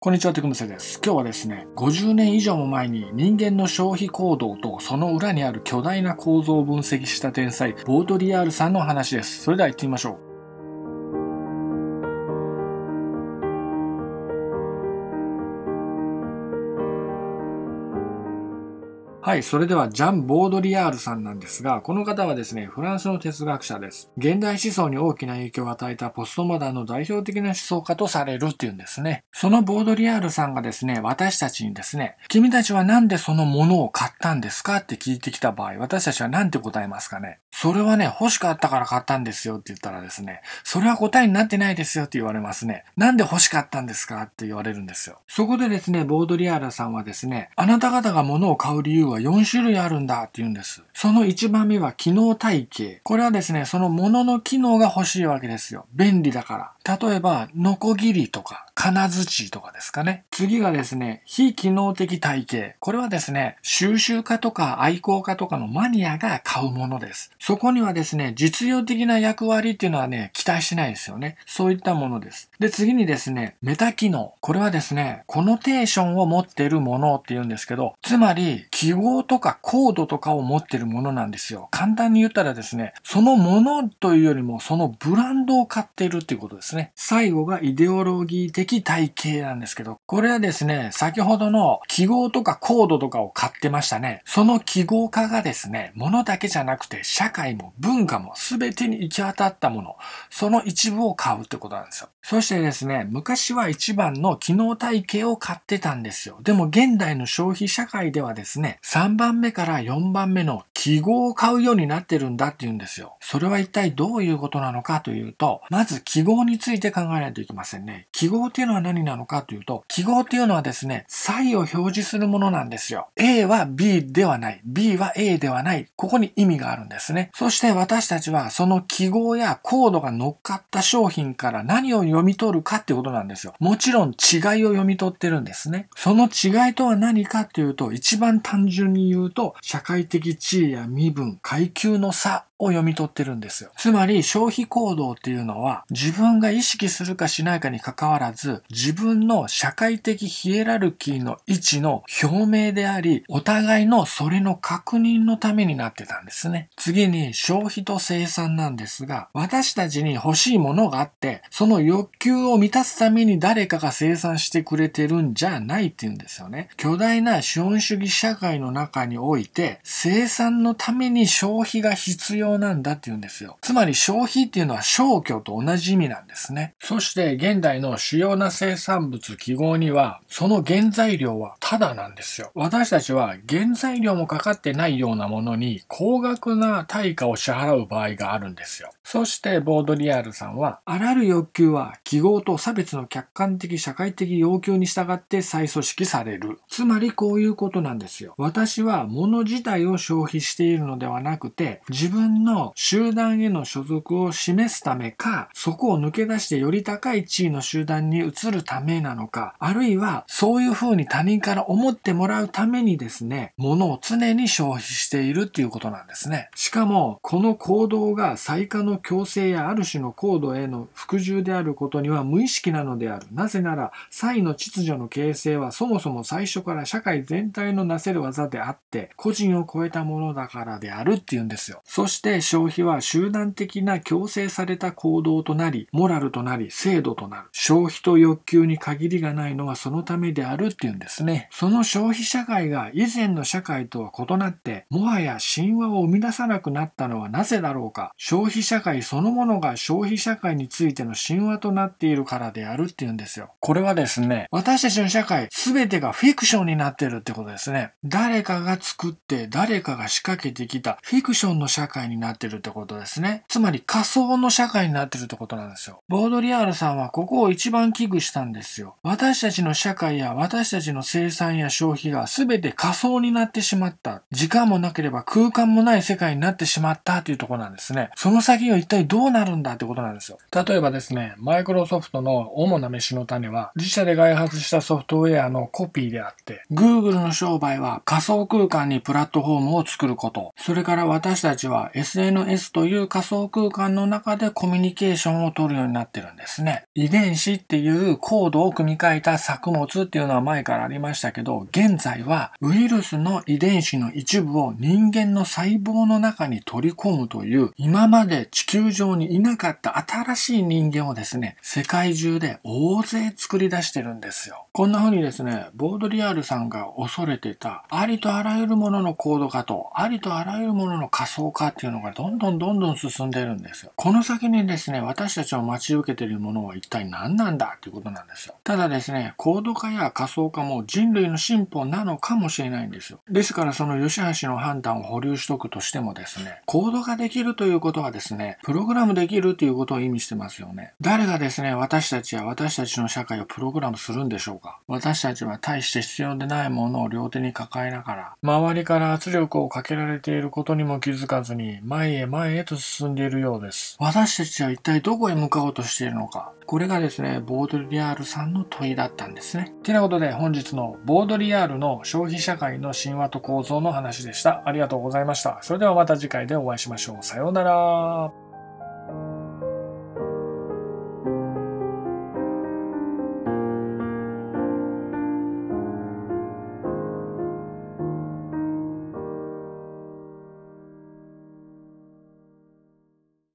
こんにちは、テクムセです。今日はですね、50年以上も前に人間の消費行動とその裏にある巨大な構造を分析した天才、ボードリアールさんの話です。それでは行ってみましょう。はい、それではジャン・ボードリアールさんなんですが、この方はですね、フランスの哲学者です。現代思想に大きな影響を与えたポストマダンの代表的な思想家とされるっていうんですね。そのボードリアールさんがですね、私たちにですね、君たちはなんでそのものを買ったんですかって聞いてきた場合、私たちは何て答えますかねそれはね、欲しかったから買ったんですよって言ったらですね、それは答えになってないですよって言われますね。なんで欲しかったんですかって言われるんですよ。そこでですね、ボードリアラさんはですね、あなた方が物を買う理由は4種類あるんだって言うんです。その1番目は機能体系。これはですね、その物の機能が欲しいわけですよ。便利だから。例えば、ノコギリとか、金槌とかですかね。次がですね、非機能的体系。これはですね、収集家とか愛好家とかのマニアが買うものです。そこにはですね、実用的な役割っていうのはね、期待しないですよね。そういったものです。で、次にですね、メタ機能。これはですね、コノテーションを持っているものっていうんですけど、つまり、記号とかコードとかを持ってるものなんですよ。簡単に言ったらですね、そのものというよりもそのブランドを買っているっていうことですね。最後がイデオロギー的体系なんですけど、これはですね、先ほどの記号とかコードとかを買ってましたね。その記号化がですね、ものだけじゃなくて社会も文化も全てに行き渡ったもの、その一部を買うってことなんですよ。そしてですね、昔は一番の機能体系を買ってたんですよ。でも現代の消費社会ではですね、ね、3番目から4番目の記号を買うようになってるんだって言うんですよ。それは一体どういうことなのかというと、まず記号について考えないといけませんね。記号っていうのは何なのかというと、記号っていうのはですね、差異を表示するものなんですよ。A は B ではない。B は A ではない。ここに意味があるんですね。そして私たちはその記号やコードが乗っかった商品から何を読み取るかってことなんですよ。もちろん違いを読み取ってるんですね。その違いとは何かっていうと、一番単純に言うと、社会的地位や身分、階級の差を読み取ってるんですよ。つまり消費行動っていうのは自分が意識するかしないかに関わらず自分の社会的ヒエラルキーの位置の表明でありお互いのそれの確認のためになってたんですね。次に消費と生産なんですが私たちに欲しいものがあってその欲求を満たすために誰かが生産してくれてるんじゃないっていうんですよね。巨大な資本主義社会会の中において、生産のために消費が必要なんだって言うんですよ。つまり消費っていうのは消去と同じ意味なんですね。そして現代の主要な生産物記号には、その原材料はただなんですよ。私たちは原材料もかかってないようなものに高額な対価を支払う場合があるんですよ。そしてボードリアルさんは、あらゆる欲求は記号と差別の客観的社会的要求に従って再組織される。つまりこういうことなんですよ。私は物自体を消費しているのではなくて、自分の集団への所属を示すためか、そこを抜け出してより高い地位の集団に移るためなのか、あるいはそういうふうに他人から思ってもらうためにですね、物を常に消費しているっていうことなんですね。しかも、この行動が最下の強制やある種の高度への服従であることには無意識なのである。なぜなら、才の秩序の形成はそもそも最初から社会全体のなせる技であって、個人を超えたものだからであるって言うんですよ。そして消費は集団的な強制された行動となり、モラルとなり、制度となる。消費と欲求に限りがないのはそのためであるっていうんですね。その消費社会が以前の社会とは異なって、もはや神話を生み出さなくなったのはなぜだろうか。消費社会そのものが消費社会についての神話となっているからであるっていうんですよ。これはですね、私たちの社会全てがフィクションになってるってことですね。誰かが作って誰かが仕掛けてきたフィクションの社会になってるってことですね。つまり仮想の社会になってるってことなんですよ。ボードリアールさんはここを一番危惧したんですよ。私たちの社会や私たちの生産や消費が全て仮想になってしまった。時間もなければ空間もない世界になってしまったというとこなんですね。その先は一体どうなるんだってことなんですよ。例えばですね、マイクロソフトの主な飯の種は自社で開発したソフトウェアのコピーであって、Google の商売は仮想空間にプラットフォームを作ること。それから私たちは SNS という仮想空間の中でコミュニケーションを取るようになってるんですね。遺伝子っていうコードを組み替えた作物っていうのは前からありましたけど、現在はウイルスの遺伝子の一部を人間の細胞の中に取り込むという、今まで地球上にいなかった新しい人間をですね、世界中で大勢作り出してるんですよ。こんな風にですね、ボードリアルさんが恐れてたありとあらゆるものの高度化と、ありとあらゆるものの仮想化っていうのがどんどんどんどん進んでるんですよ。この先にですね、私たちを待ち受けているものは一体何なんだっていうことなんですよ。ただですね、高度化や仮想化も人類の進歩なのかもしれないんですよ。ですからその吉橋の判断を保留しとくとしてもですね、高度化できるということはですね、プログラムできるということを意味してますよね。誰がですね、私たちや私たちの社会をプログラムするんでしょうか私たちは大して必要でないものを両手に抱抱えながら、周りから圧力をかけられていることにも気づかずに、前へ前へと進んでいるようです。私たちは一体どこへ向かおうとしているのか。これがですね、ボードリアールさんの問いだったんですね。てなことで本日のボードリアールの消費社会の神話と構造の話でした。ありがとうございました。それではまた次回でお会いしましょう。さようなら。